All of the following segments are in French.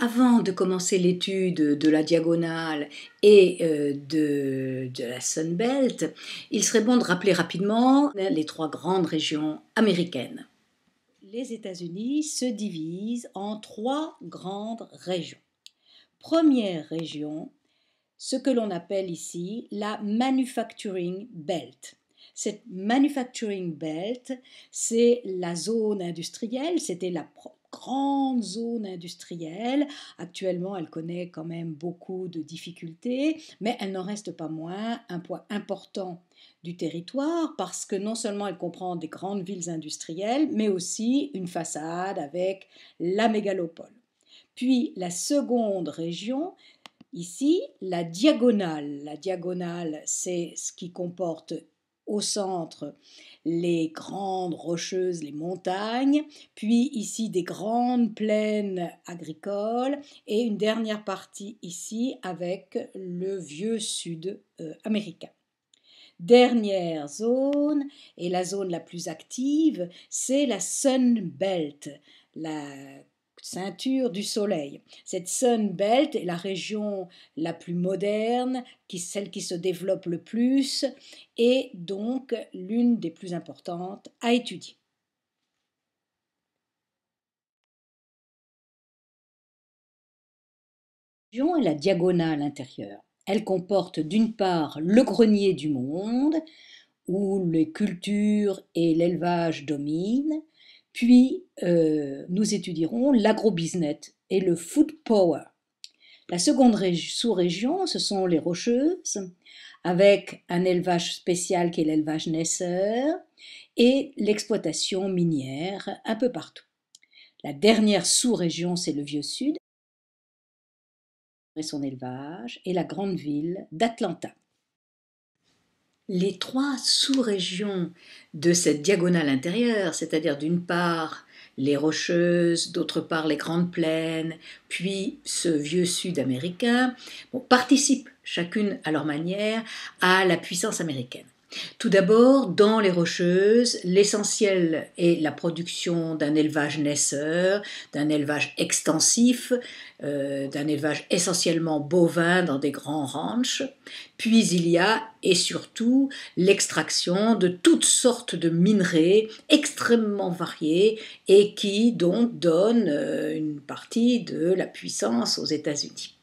Avant de commencer l'étude de la diagonale et euh, de, de la Sunbelt, il serait bon de rappeler rapidement les trois grandes régions américaines. Les États-Unis se divisent en trois grandes régions. Première région, ce que l'on appelle ici la Manufacturing Belt. Cette manufacturing belt, c'est la zone industrielle, c'était la grande zone industrielle. Actuellement, elle connaît quand même beaucoup de difficultés, mais elle n'en reste pas moins un poids important du territoire parce que non seulement elle comprend des grandes villes industrielles, mais aussi une façade avec la mégalopole. Puis la seconde région, ici, la diagonale. La diagonale, c'est ce qui comporte au centre les grandes rocheuses, les montagnes, puis ici des grandes plaines agricoles et une dernière partie ici avec le vieux sud euh, américain. Dernière zone, et la zone la plus active, c'est la Sun Belt, la ceinture du soleil. Cette Sun Belt est la région la plus moderne, celle qui se développe le plus et donc l'une des plus importantes à étudier. région est la diagonale intérieure. Elle comporte d'une part le grenier du monde, où les cultures et l'élevage dominent, puis, euh, nous étudierons l'agrobusiness et le food power. La seconde sous-région, ce sont les rocheuses, avec un élevage spécial qui est l'élevage naisseur et l'exploitation minière un peu partout. La dernière sous-région, c'est le Vieux Sud et son élevage et la grande ville d'Atlanta les trois sous-régions de cette diagonale intérieure, c'est-à-dire d'une part les Rocheuses, d'autre part les Grandes Plaines, puis ce vieux Sud américain, participent chacune à leur manière à la puissance américaine. Tout d'abord, dans les Rocheuses, l'essentiel est la production d'un élevage naisseur, d'un élevage extensif, euh, d'un élevage essentiellement bovin dans des grands ranchs. Puis il y a, et surtout, l'extraction de toutes sortes de minerais extrêmement variés et qui donc donnent euh, une partie de la puissance aux États-Unis.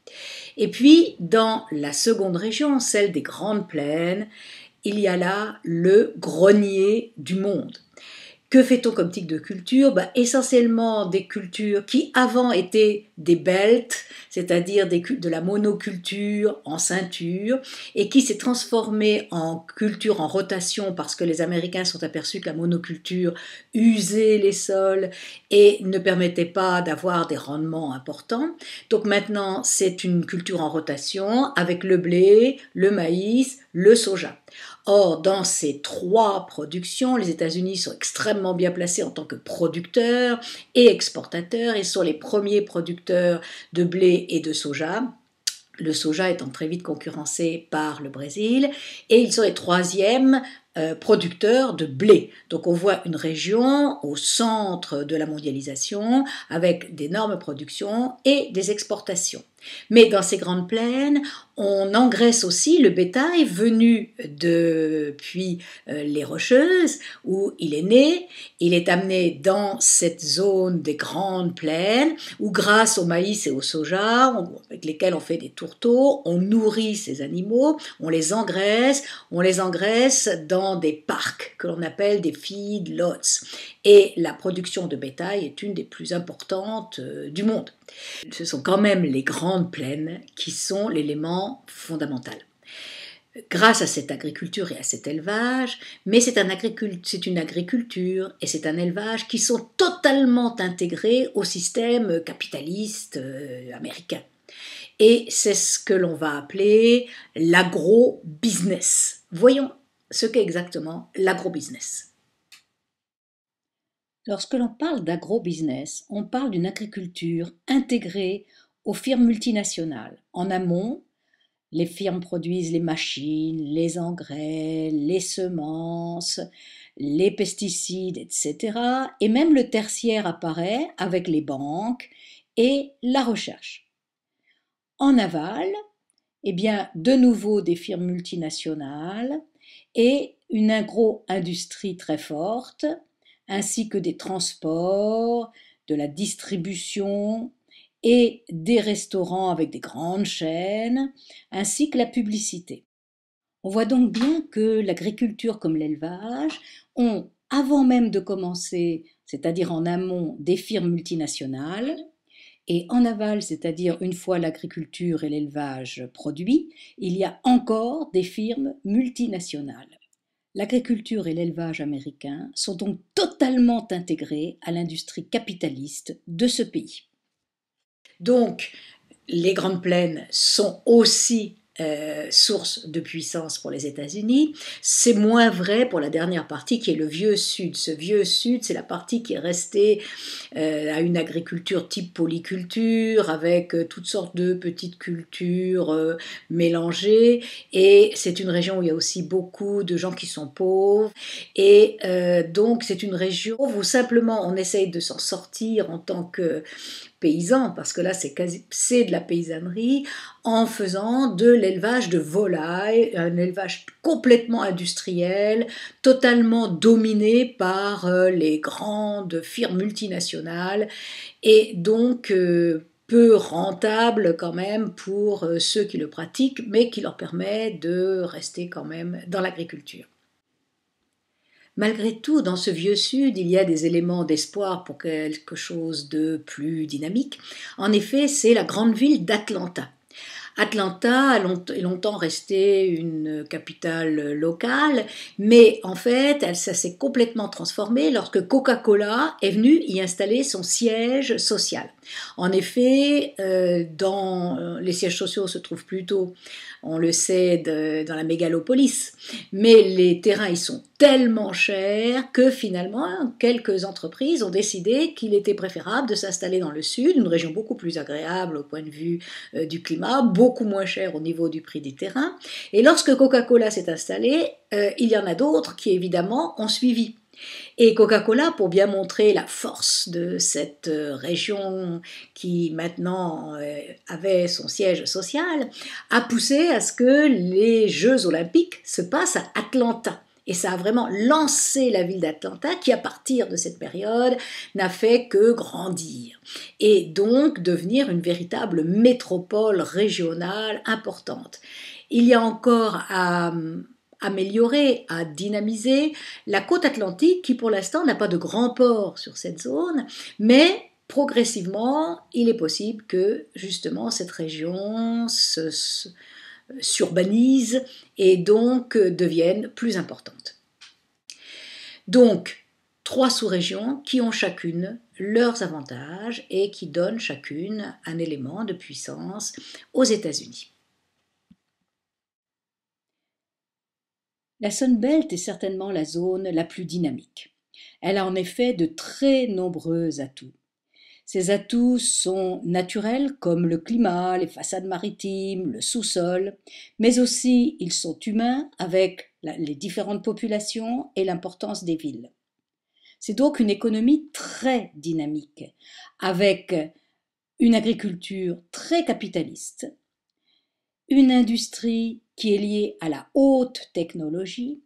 Et puis, dans la seconde région, celle des Grandes Plaines, il y a là le grenier du monde. Que fait-on comme type de culture bah, Essentiellement des cultures qui avant étaient des belts, c'est-à-dire de la monoculture en ceinture, et qui s'est transformée en culture en rotation parce que les Américains sont aperçus que la monoculture usait les sols et ne permettait pas d'avoir des rendements importants. Donc maintenant, c'est une culture en rotation avec le blé, le maïs, le soja. Or, dans ces trois productions, les États-Unis sont extrêmement bien placés en tant que producteurs et exportateurs. et sont les premiers producteurs de blé et de soja. Le soja étant très vite concurrencé par le Brésil, et ils sont les troisièmes euh, producteurs de blé. Donc on voit une région au centre de la mondialisation avec d'énormes productions et des exportations. Mais dans ces grandes plaines, on engraisse aussi le bétail venu depuis euh, les Rocheuses, où il est né. Il est amené dans cette zone des grandes plaines, où grâce au maïs et au soja, avec lesquels on fait des tourteaux, on nourrit ces animaux, on les engraisse, on les engraisse dans des parcs que l'on appelle des feedlots. Et la production de bétail est une des plus importantes euh, du monde. Ce sont quand même les grandes plaines qui sont l'élément fondamental grâce à cette agriculture et à cet élevage, mais c'est une agriculture et c'est un élevage qui sont totalement intégrés au système capitaliste euh, américain. Et c'est ce que l'on va appeler l'agro-business. Voyons ce qu'est exactement l'agro-business. Lorsque l'on parle d'agro-business, on parle d'une agriculture intégrée aux firmes multinationales. En amont, les firmes produisent les machines, les engrais, les semences, les pesticides, etc. Et même le tertiaire apparaît avec les banques et la recherche. En aval, eh bien, de nouveau des firmes multinationales et une agro-industrie très forte ainsi que des transports, de la distribution et des restaurants avec des grandes chaînes, ainsi que la publicité. On voit donc bien que l'agriculture comme l'élevage ont, avant même de commencer, c'est-à-dire en amont, des firmes multinationales, et en aval, c'est-à-dire une fois l'agriculture et l'élevage produits, il y a encore des firmes multinationales. L'agriculture et l'élevage américains sont donc totalement intégrés à l'industrie capitaliste de ce pays. Donc, les Grandes Plaines sont aussi euh, source de puissance pour les États-Unis. C'est moins vrai pour la dernière partie qui est le vieux Sud. Ce vieux Sud, c'est la partie qui est restée euh, à une agriculture type polyculture, avec euh, toutes sortes de petites cultures mélangées. Et c'est une région où il y a aussi beaucoup de gens qui sont pauvres. Et donc, c'est une région où simplement on essaye de s'en sortir en tant que parce que là c'est c'est de la paysannerie, en faisant de l'élevage de volailles, un élevage complètement industriel, totalement dominé par euh, les grandes firmes multinationales, et donc euh, peu rentable quand même pour euh, ceux qui le pratiquent, mais qui leur permet de rester quand même dans l'agriculture. Malgré tout, dans ce vieux Sud, il y a des éléments d'espoir pour quelque chose de plus dynamique. En effet, c'est la grande ville d'Atlanta. Atlanta est longtemps restée une capitale locale, mais en fait, elle, s'est complètement transformée lorsque Coca-Cola est venue y installer son siège social. En effet, euh, dans, euh, les sièges sociaux se trouvent plutôt, on le sait, dans la mégalopolis, mais les terrains y sont tellement chers que finalement, quelques entreprises ont décidé qu'il était préférable de s'installer dans le sud, une région beaucoup plus agréable au point de vue euh, du climat, beaucoup moins chère au niveau du prix des terrains. Et lorsque Coca-Cola s'est installé, il y en a d'autres qui évidemment ont suivi. Et Coca-Cola, pour bien montrer la force de cette euh, région qui maintenant euh, avait son siège social, a poussé à ce que les Jeux olympiques se passent à Atlanta. Et ça a vraiment lancé la ville d'Atlanta qui, à partir de cette période, n'a fait que grandir et donc devenir une véritable métropole régionale importante. Il y a encore à améliorer, à dynamiser la côte atlantique qui pour l'instant n'a pas de grand port sur cette zone, mais progressivement, il est possible que justement cette région s'urbanise et donc euh, devienne plus importante. Donc, trois sous-régions qui ont chacune leurs avantages et qui donnent chacune un élément de puissance aux États-Unis. La Sunbelt est certainement la zone la plus dynamique. Elle a en effet de très nombreux atouts. Ces atouts sont naturels comme le climat, les façades maritimes, le sous-sol, mais aussi ils sont humains avec les différentes populations et l'importance des villes. C'est donc une économie très dynamique, avec une agriculture très capitaliste, une industrie qui est liée à la haute technologie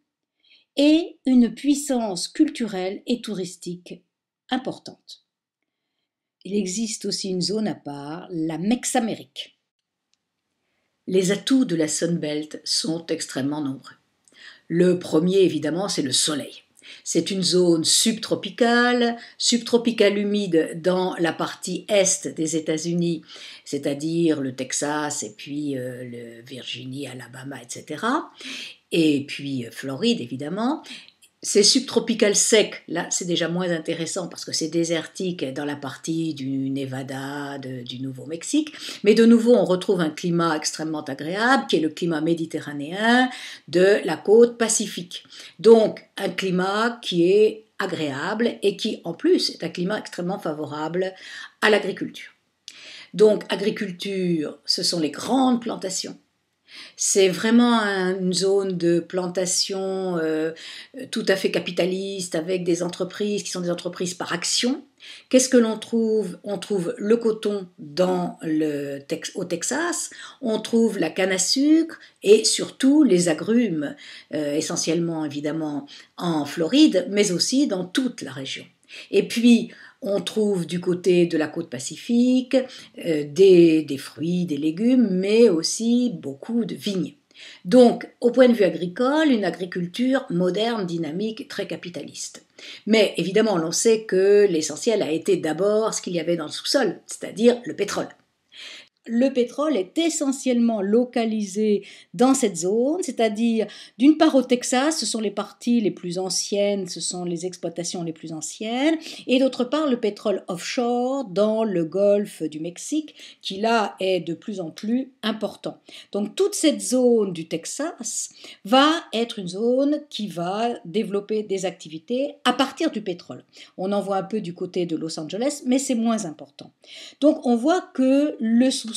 et une puissance culturelle et touristique importante. Il existe aussi une zone à part, la Mexamérique. Les atouts de la Sunbelt sont extrêmement nombreux. Le premier, évidemment, c'est le soleil. C'est une zone subtropicale, subtropicale humide dans la partie est des États-Unis, c'est-à-dire le Texas et puis euh, le Virginie, Alabama, etc. Et puis euh, Floride, évidemment, c'est subtropical sec, là c'est déjà moins intéressant parce que c'est désertique dans la partie du Nevada, du Nouveau-Mexique, mais de nouveau on retrouve un climat extrêmement agréable qui est le climat méditerranéen de la côte pacifique. Donc un climat qui est agréable et qui en plus est un climat extrêmement favorable à l'agriculture. Donc agriculture, ce sont les grandes plantations c'est vraiment une zone de plantation euh, tout à fait capitaliste avec des entreprises qui sont des entreprises par action. Qu'est-ce que l'on trouve On trouve le coton dans le au Texas, on trouve la canne à sucre et surtout les agrumes, euh, essentiellement évidemment en Floride, mais aussi dans toute la région. Et puis, on trouve du côté de la côte pacifique euh, des, des fruits, des légumes, mais aussi beaucoup de vignes. Donc, au point de vue agricole, une agriculture moderne, dynamique, très capitaliste. Mais évidemment, on sait que l'essentiel a été d'abord ce qu'il y avait dans le sous-sol, c'est-à-dire le pétrole le pétrole est essentiellement localisé dans cette zone, c'est-à-dire d'une part au Texas, ce sont les parties les plus anciennes, ce sont les exploitations les plus anciennes, et d'autre part le pétrole offshore dans le golfe du Mexique, qui là est de plus en plus important. Donc toute cette zone du Texas va être une zone qui va développer des activités à partir du pétrole. On en voit un peu du côté de Los Angeles, mais c'est moins important. Donc on voit que le sous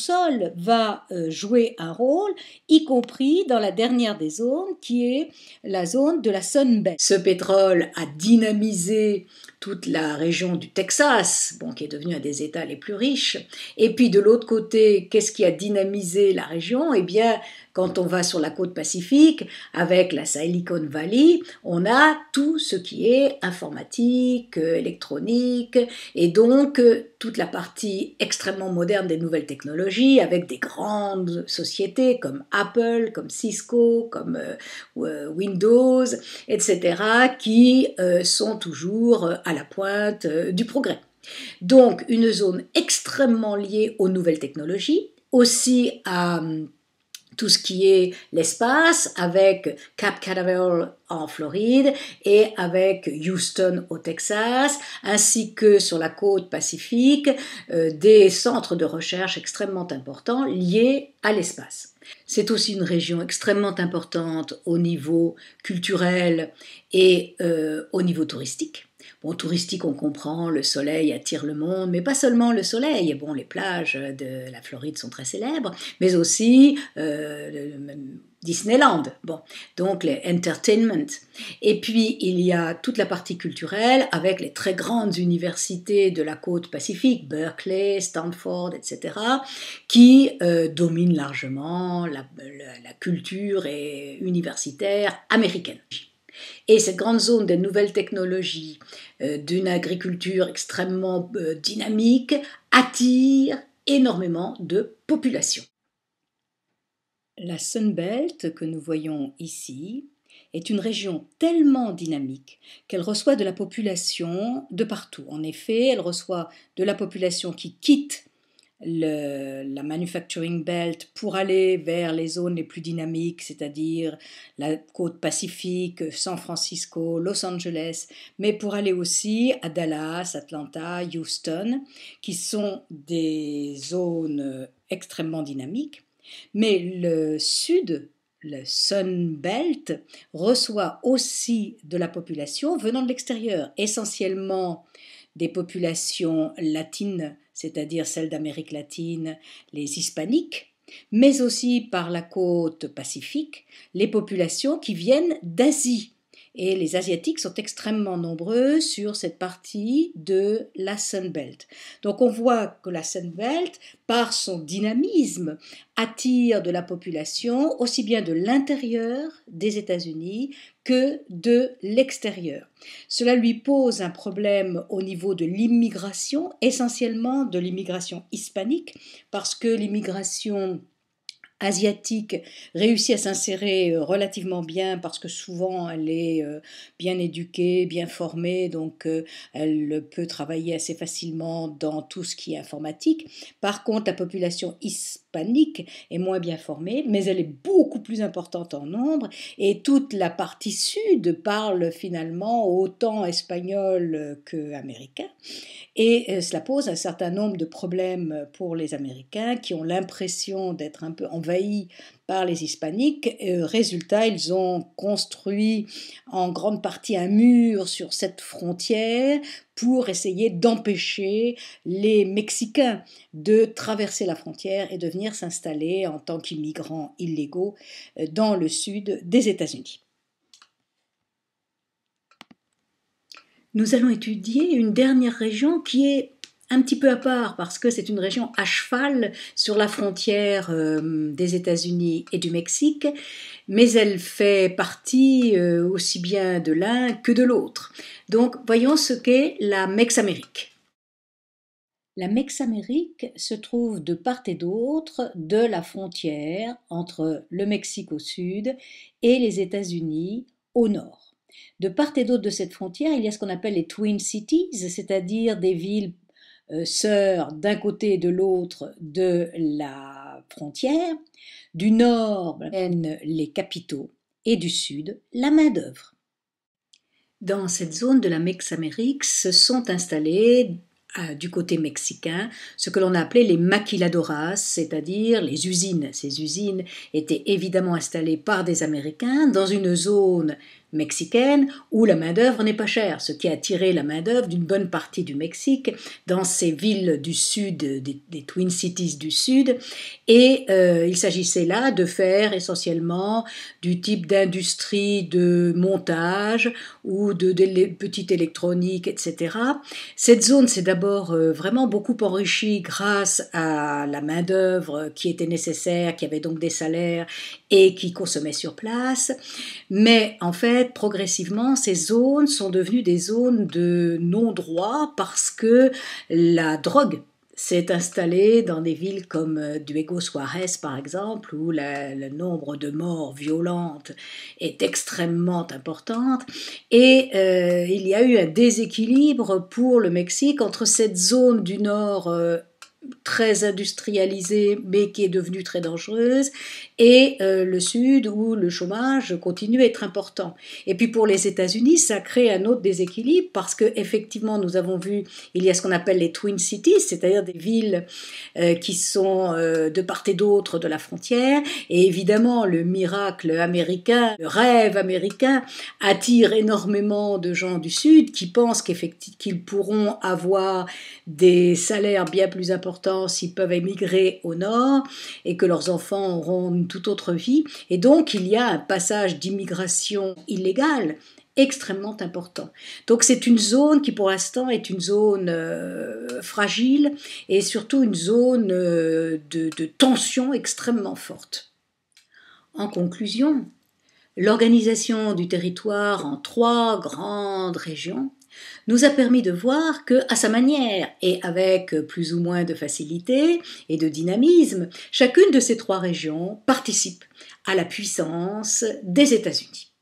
va euh, jouer un rôle, y compris dans la dernière des zones, qui est la zone de la Sun Bay. Ce pétrole a dynamisé toute la région du Texas, bon, qui est devenue un des États les plus riches. Et puis de l'autre côté, qu'est-ce qui a dynamisé la région Eh bien, quand on va sur la côte pacifique, avec la Silicon Valley, on a tout ce qui est informatique, électronique, et donc euh, toute la partie extrêmement moderne des nouvelles technologies, avec des grandes sociétés comme Apple, comme Cisco, comme euh, euh, Windows, etc., qui sont toujours à la pointe du progrès. Donc une zone extrêmement liée aux nouvelles technologies, aussi à hum, tout ce qui est l'espace avec Cap Canaveral en Floride et avec Houston au Texas, ainsi que sur la côte pacifique, euh, des centres de recherche extrêmement importants liés à l'espace. C'est aussi une région extrêmement importante au niveau culturel et euh, au niveau touristique touristique, on comprend, le soleil attire le monde, mais pas seulement le soleil. Bon, les plages de la Floride sont très célèbres, mais aussi euh, Disneyland. Bon, donc les entertainment. Et puis, il y a toute la partie culturelle avec les très grandes universités de la côte pacifique, Berkeley, Stanford, etc., qui euh, dominent largement la, la culture et universitaire américaine. Et cette grande zone des nouvelles technologies, euh, d'une agriculture extrêmement euh, dynamique, attire énormément de populations. La Sunbelt que nous voyons ici est une région tellement dynamique qu'elle reçoit de la population de partout. En effet, elle reçoit de la population qui quitte le, la manufacturing belt pour aller vers les zones les plus dynamiques, c'est-à-dire la côte pacifique, San Francisco, Los Angeles, mais pour aller aussi à Dallas, Atlanta, Houston, qui sont des zones extrêmement dynamiques. Mais le sud, le Sun Belt, reçoit aussi de la population venant de l'extérieur, essentiellement des populations latines c'est-à-dire celles d'Amérique latine, les hispaniques, mais aussi par la côte pacifique, les populations qui viennent d'Asie, et les Asiatiques sont extrêmement nombreux sur cette partie de la Sunbelt. Donc on voit que la Sunbelt, par son dynamisme, attire de la population aussi bien de l'intérieur des États-Unis que de l'extérieur. Cela lui pose un problème au niveau de l'immigration, essentiellement de l'immigration hispanique, parce que l'immigration asiatique réussit à s'insérer euh, relativement bien parce que souvent elle est euh, bien éduquée, bien formée, donc euh, elle peut travailler assez facilement dans tout ce qui est informatique. Par contre, la population is panique est moins bien formée, mais elle est beaucoup plus importante en nombre, et toute la partie sud parle finalement autant espagnol euh, qu'américain, et euh, cela pose un certain nombre de problèmes pour les Américains qui ont l'impression d'être un peu envahis par les hispaniques. Euh, résultat, ils ont construit en grande partie un mur sur cette frontière pour essayer d'empêcher les Mexicains de traverser la frontière et de venir s'installer en tant qu'immigrants illégaux euh, dans le sud des États-Unis. Nous allons étudier une dernière région qui est un petit peu à part parce que c'est une région à cheval sur la frontière euh, des États-Unis et du Mexique, mais elle fait partie euh, aussi bien de l'un que de l'autre. Donc voyons ce qu'est la Mexamérique. La Mexamérique se trouve de part et d'autre de la frontière entre le Mexique au sud et les États-Unis au nord. De part et d'autre de cette frontière, il y a ce qu'on appelle les Twin Cities, c'est-à-dire des villes euh, sœurs d'un côté et de l'autre de la frontière, du nord viennent les capitaux et du sud la main-d'œuvre. Dans cette zone de la Mexamérique se sont installés euh, du côté mexicain ce que l'on a appelé les maquiladoras, c'est-à-dire les usines. Ces usines étaient évidemment installées par des Américains dans une zone mexicaine où la main-d'œuvre n'est pas chère, ce qui a attiré la main-d'œuvre d'une bonne partie du Mexique dans ces villes du sud, des, Twin Cities du sud. Et euh, il s'agissait là de faire essentiellement du type d'industrie de montage ou de, petites électroniques petite électronique, etc. Cette zone s'est d'abord euh, vraiment beaucoup enrichie grâce à la main-d'œuvre qui était nécessaire, qui avait donc des salaires et qui consommait sur place. Mais en fait, progressivement, ces zones sont devenues des zones de non-droit parce que la drogue s'est installée dans des villes comme euh, Duego Suarez, par exemple, où le nombre de morts violentes est extrêmement importante. Et euh, il y a eu un déséquilibre pour le Mexique entre cette zone du nord euh, très industrialisée mais qui est devenue très dangereuse, et euh, le Sud où le chômage continue à être important. Et puis pour les États-Unis, ça crée un autre déséquilibre parce que effectivement nous avons vu il y a ce qu'on appelle les Twin Cities, c'est-à-dire des villes euh, qui sont euh, de part et d'autre de la frontière, et évidemment le miracle américain, le rêve américain attire énormément de gens du Sud qui pensent qu'ils pourront avoir des salaires bien plus importants s'ils peuvent émigrer au nord et que leurs enfants auront une toute autre vie. Et donc, il y a un passage d'immigration illégale extrêmement important. Donc c'est une zone qui pour l'instant est une zone euh, fragile et surtout une zone euh, de tension extrêmement forte. En conclusion, l'organisation du territoire en trois grandes régions nous a permis de voir que, à sa manière et avec plus ou moins de facilité et de dynamisme, chacune de ces trois régions participe à la puissance des États-Unis.